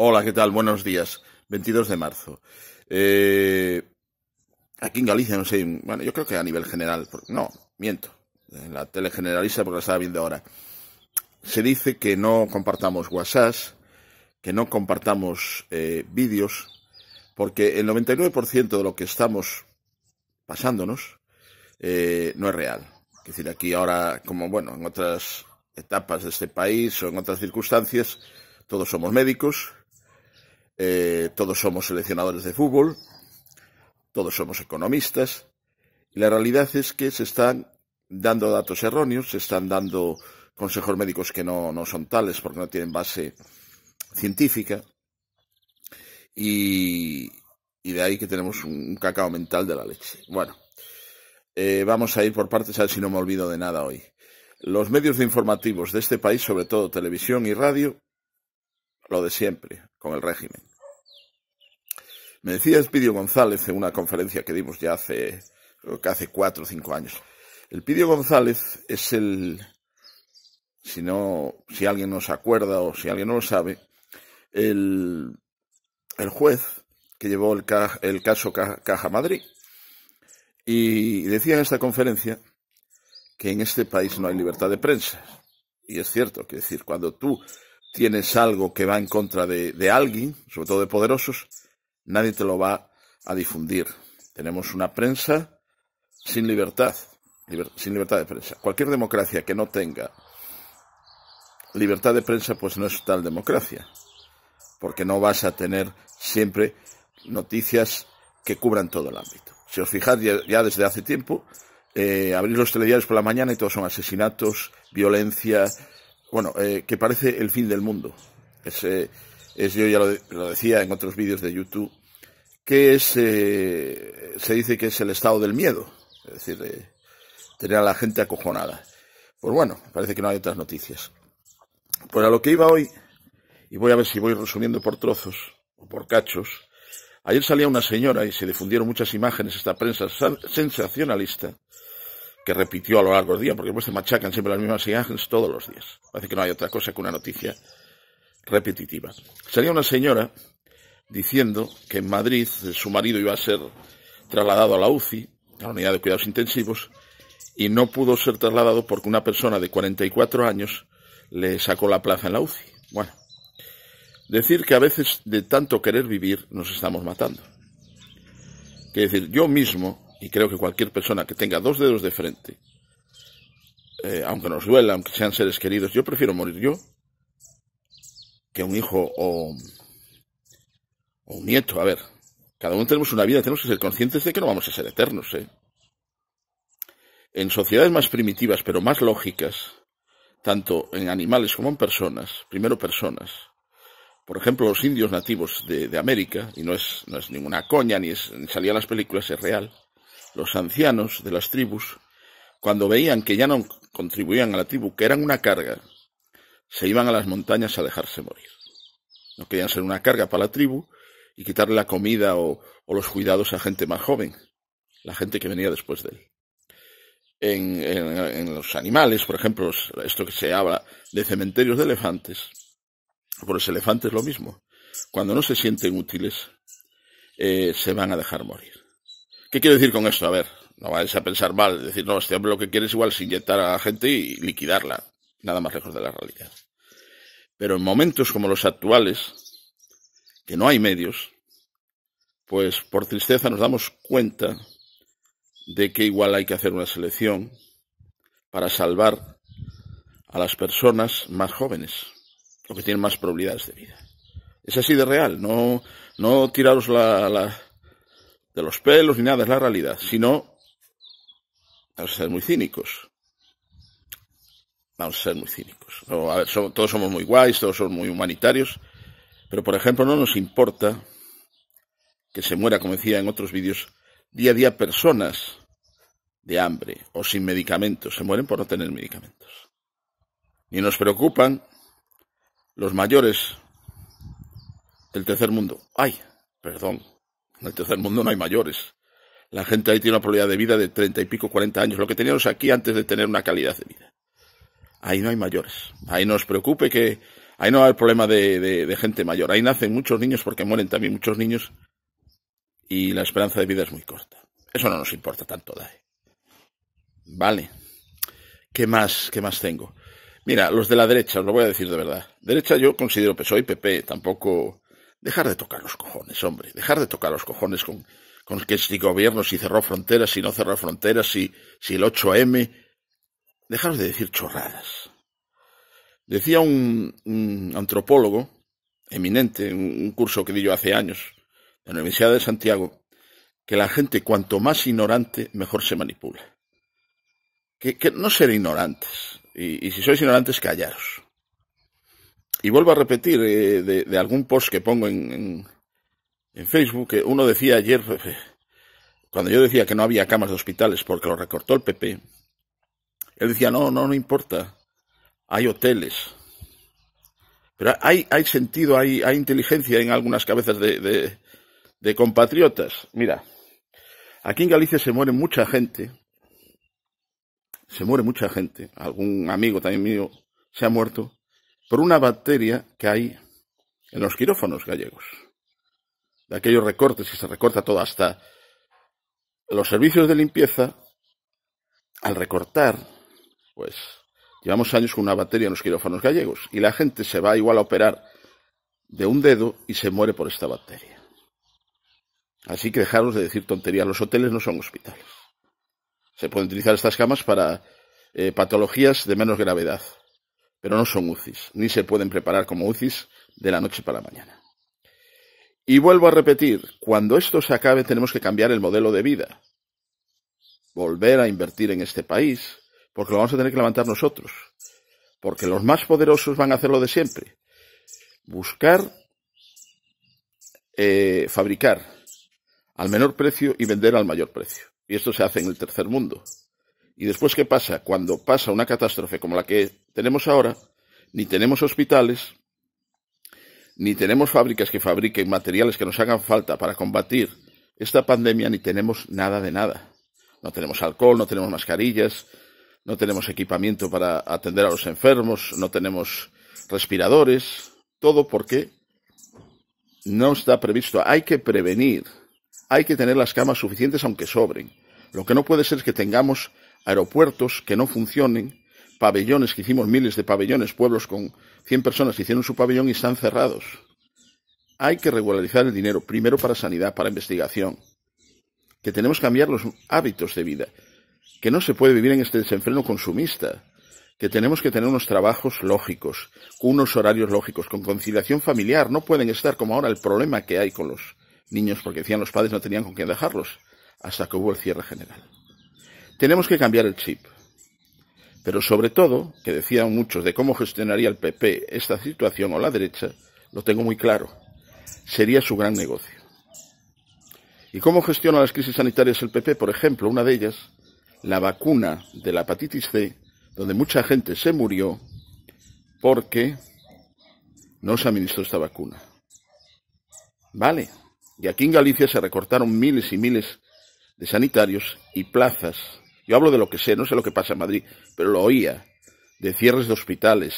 Hola, ¿qué tal? Buenos días. 22 de marzo. Eh, aquí en Galicia, no sé, bueno, yo creo que a nivel general, no, miento, en la tele generalista porque la estaba viendo ahora. Se dice que no compartamos WhatsApp, que no compartamos eh, vídeos, porque el 99% de lo que estamos pasándonos eh, no es real. Es decir, aquí ahora, como bueno, en otras etapas de este país o en otras circunstancias, todos somos médicos, eh, todos somos seleccionadores de fútbol, todos somos economistas, y la realidad es que se están dando datos erróneos, se están dando consejos médicos que no, son tales porque no tienen base científica, y, de ahí que tenemos un, cacao mental de la leche. Bueno, eh, vamos a ir por partes a ver si no me olvido de nada hoy. Los medios informativos de este país, sobre todo televisión y radio, lo de siempre, con el régimen. Me decía Pidio González en una conferencia que dimos ya hace, que hace cuatro o cinco años. El Pidio González es el, si no, si alguien no se acuerda o si alguien no lo sabe, el, el juez que llevó el, caso Caja Madrid. Y decía en esta conferencia que en este país no hay libertad de prensa. Y es cierto, que decir, cuando tú tienes algo que va en contra de alguien, sobre todo de poderosos, Nadie te lo va a difundir. Tenemos una prensa sin libertad, sin libertad de prensa. Cualquier democracia que no tenga libertad de prensa, pues no es tal democracia, porque no vas a tener siempre noticias que cubran todo el ámbito. Si os fijáis ya, desde hace tiempo, eh, abrir abrís los telediarios por la mañana y todos son asesinatos, violencia, bueno, eh, que parece el fin del mundo. Eh, es, yo ya lo, decía en otros vídeos de YouTube, que es, eh, se dice que es el estado del miedo, es decir, tener a la gente acojonada. Pues bueno, parece que no hay otras noticias. Pues a lo que iba hoy, y voy a ver si voy resumiendo por trozos o por cachos, Ayer salía una señora y se difundieron muchas imágenes esta prensa sensacionalista que repitió a lo largo del día, porque después se machacan siempre las mismas imágenes todos los días. Parece que no hay otra cosa que una noticia repetitivas. Sería una señora diciendo que en Madrid su marido iba a ser trasladado a la UCI, a la unidad de cuidados intensivos, y no pudo ser trasladado porque una persona de 44 años le sacó la plaza en la UCI. Bueno, decir que a veces de tanto querer vivir nos estamos matando. Quiero decir, yo mismo, y creo que cualquier persona que tenga dos dedos de frente, eh, aunque nos duela, aunque sean seres queridos, yo prefiero morir yo que un hijo o, un nieto. A ver, cada uno tenemos una vida, tenemos que ser conscientes de que no vamos a ser eternos. ¿eh? En sociedades más primitivas, pero más lógicas, tanto en animales como en personas, primero personas, por ejemplo, los indios nativos de, América, y no es, no es, ninguna coña, ni, es, salía las películas, es real, los ancianos de las tribus, cuando veían que ya no contribuían a la tribu, que eran una carga, se iban a las montañas a dejarse morir. No querían ser una carga para la tribu y quitarle la comida o, los cuidados a gente más joven, la gente que venía después de él. En, los animales, por ejemplo, esto que se habla de cementerios de elefantes, por los elefantes lo mismo. Cuando no se sienten útiles, eh, se van a dejar morir. ¿Qué quiero decir con esto? A ver, no vais a pensar mal, decir, no, este hombre lo que quiere es igual es inyectar a la gente y liquidarla nada más lejos de la realidad. Pero en momentos como los actuales, que no hay medios, pues por tristeza nos damos cuenta de que igual hay que hacer una selección para salvar a las personas más jóvenes o que tienen más probabilidades de vida. Es así de real, no, no tiraros la, la, de los pelos ni nada, es la realidad, sino a ser muy cínicos vamos a ser muy cínicos. todos somos muy guays, todos somos muy humanitarios, pero por ejemplo no nos importa que se muera, como decía en otros vídeos, día a día personas de hambre o sin medicamentos, se mueren por no tener medicamentos. Ni nos preocupan los mayores del tercer mundo. Ay, perdón, en el tercer mundo no hay mayores. La gente ahí tiene una probabilidad de vida de treinta y pico, cuarenta años, lo que teníamos aquí antes de tener una calidad de vida ahí no hay mayores. Ahí no os preocupe que ahí no hay problema de, gente mayor. Ahí nacen muchos niños porque mueren también muchos niños y la esperanza de vida es muy corta. Eso no nos importa tanto, DAE. Vale. ¿Qué más, qué más tengo? Mira, los de la derecha, os lo voy a decir de verdad. Derecha yo considero que pues soy PP, tampoco... Dejar de tocar los cojones, hombre. Dejar de tocar los cojones con, con que si gobierno, si cerró fronteras, si no cerró fronteras, si, si el 8M, dejaros de decir chorradas. Decía un, antropólogo eminente, en un curso que di yo hace años, en la Universidad de Santiago, que la gente cuanto más ignorante, mejor se manipula. Que, no ser ignorantes. Y, si sois ignorantes, callaros. Y vuelvo a repetir eh, de, algún post que pongo en, en, en Facebook, que uno decía ayer, cuando yo decía que no había camas de hospitales porque lo recortó el PP, él decía, no, no, no importa, hay hoteles. Pero hay, sentido, hay, inteligencia en algunas cabezas de, compatriotas. Mira, aquí en Galicia se muere mucha gente, se muere mucha gente, algún amigo también mío se ha muerto, por una bacteria que hay en los quirófanos gallegos. De aquellos recortes que se recorta todo hasta los servicios de limpieza, al recortar pues llevamos años con una batería en los quirófanos gallegos y la gente se va igual a operar de un dedo y se muere por esta bacteria. Así que dejaros de decir tonterías, los hoteles no son hospitales. Se pueden utilizar estas camas para eh, patologías de menos gravedad, pero no son UCIs, ni se pueden preparar como UCIs de la noche para la mañana. Y vuelvo a repetir, cuando esto se acabe tenemos que cambiar el modelo de vida, volver a invertir en este país, porque lo vamos a tener que levantar nosotros, porque los más poderosos van a hacer lo de siempre, buscar, eh, fabricar al menor precio y vender al mayor precio. Y esto se hace en el tercer mundo. Y después, ¿qué pasa? Cuando pasa una catástrofe como la que tenemos ahora, ni tenemos hospitales, ni tenemos fábricas que fabriquen materiales que nos hagan falta para combatir esta pandemia, ni tenemos nada de nada. No tenemos alcohol, no tenemos mascarillas, no tenemos equipamiento para atender a los enfermos, no tenemos respiradores, todo porque no está previsto. Hay que prevenir, hay que tener las camas suficientes aunque sobren. Lo que no puede ser es que tengamos aeropuertos que no funcionen, pabellones, que hicimos miles de pabellones, pueblos con 100 personas que hicieron su pabellón y están cerrados. Hay que regularizar el dinero, primero para sanidad, para investigación, que tenemos que cambiar los hábitos de vida que no se puede vivir en este desenfreno consumista, que tenemos que tener unos trabajos lógicos, unos horarios lógicos, con conciliación familiar. No pueden estar como ahora el problema que hay con los niños, porque decían los padres no tenían con quién dejarlos, hasta que hubo el cierre general. Tenemos que cambiar el chip. Pero sobre todo, que decían muchos de cómo gestionaría el PP esta situación o la derecha, lo tengo muy claro. Sería su gran negocio. ¿Y cómo gestiona las crisis sanitarias el PP? Por ejemplo, una de ellas la vacuna de la hepatitis C, donde mucha gente se murió porque no se administró esta vacuna. Vale, y aquí en Galicia se recortaron miles y miles de sanitarios y plazas. Yo hablo de lo que sé, no sé lo que pasa en Madrid, pero lo oía, de cierres de hospitales,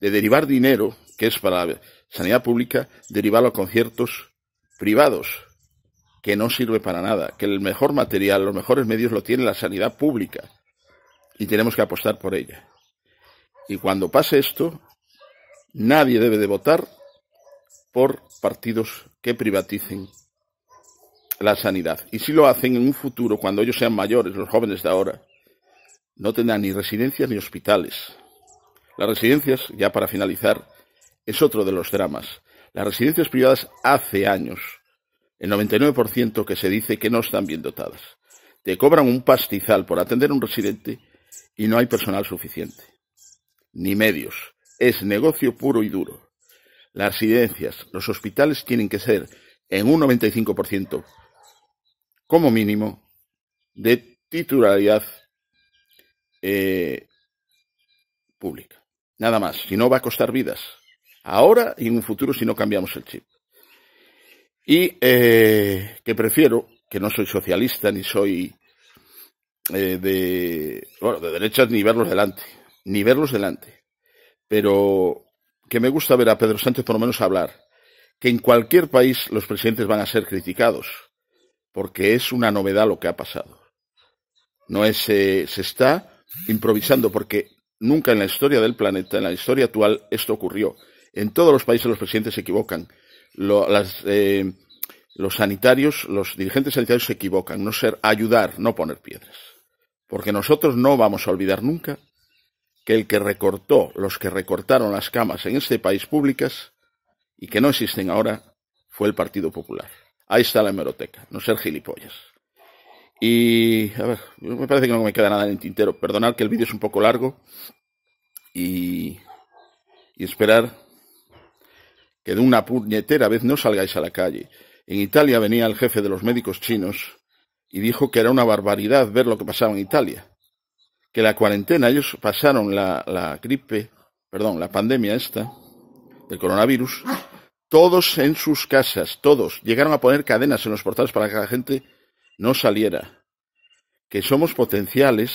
de derivar dinero, que es para la sanidad pública, derivarlo a conciertos privados que no sirve para nada, que el mejor material, los mejores medios lo tiene la sanidad pública y tenemos que apostar por ella. Y cuando pase esto, nadie debe de votar por partidos que privaticen la sanidad. Y si lo hacen en un futuro, cuando ellos sean mayores, los jóvenes de ahora, no tendrán ni residencias ni hospitales. Las residencias, ya para finalizar, es otro de los dramas. Las residencias privadas hace años el 99% que se dice que no están bien dotadas. Te cobran un pastizal por atender a un residente y no hay personal suficiente, ni medios. Es negocio puro y duro. Las residencias, los hospitales tienen que ser en un 95% como mínimo de titularidad eh, pública. Nada más, si no va a costar vidas. Ahora y en un futuro si no cambiamos el chip y eh, que prefiero, que no soy socialista ni soy eh, de, bueno, de derechas ni verlos delante, ni verlos delante, pero que me gusta ver a Pedro Sánchez por lo menos hablar, que en cualquier país los presidentes van a ser criticados, porque es una novedad lo que ha pasado. No es, eh, se está improvisando, porque nunca en la historia del planeta, en la historia actual, esto ocurrió. En todos los países los presidentes se equivocan eh, los sanitarios, los dirigentes sanitarios se equivocan, no ser ayudar, no poner piedras. Porque nosotros no vamos a olvidar nunca que el que recortó, los que recortaron las camas en este país públicas y que no existen ahora, fue el Partido Popular. Ahí está la hemeroteca, no ser gilipollas. Y, a ver, me parece que no me queda nada en el tintero. Perdonad que el vídeo es un poco largo y, y esperar que de una puñetera vez no salgáis a la calle. En Italia venía el jefe de los médicos chinos y dijo que era una barbaridad ver lo que pasaba en Italia. Que la cuarentena, ellos pasaron la, la gripe, perdón, la pandemia esta, del coronavirus, todos en sus casas, todos, llegaron a poner cadenas en los portales para que la gente no saliera. Que somos potenciales,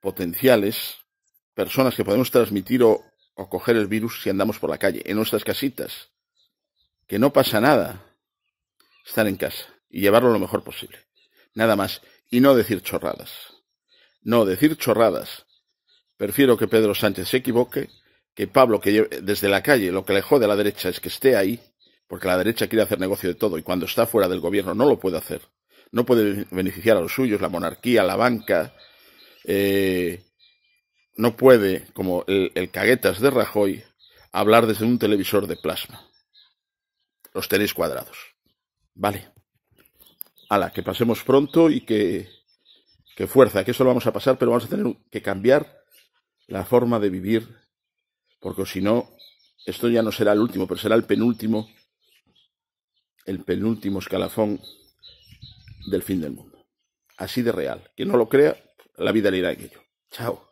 potenciales, personas que podemos transmitir o o coger el virus si andamos por la calle, en nuestras casitas. Que no pasa nada. Estar en casa y llevarlo lo mejor posible. Nada más. Y no decir chorradas. No decir chorradas. Prefiero que Pedro Sánchez se equivoque, que Pablo, que desde la calle lo que le jode a la derecha es que esté ahí, porque la derecha quiere hacer negocio de todo y cuando está fuera del gobierno no lo puede hacer. No puede beneficiar a los suyos, la monarquía, la banca, eh, no puede, como el, caguetas de Rajoy, hablar desde un televisor de plasma. Los tenéis cuadrados. Vale. Ala, que pasemos pronto y que, que fuerza, que eso lo vamos a pasar, pero vamos a tener que cambiar la forma de vivir, porque si no, esto ya no será el último, pero será el penúltimo, el penúltimo escalafón del fin del mundo. Así de real. Quien no lo crea, la vida le irá en ello. Chao.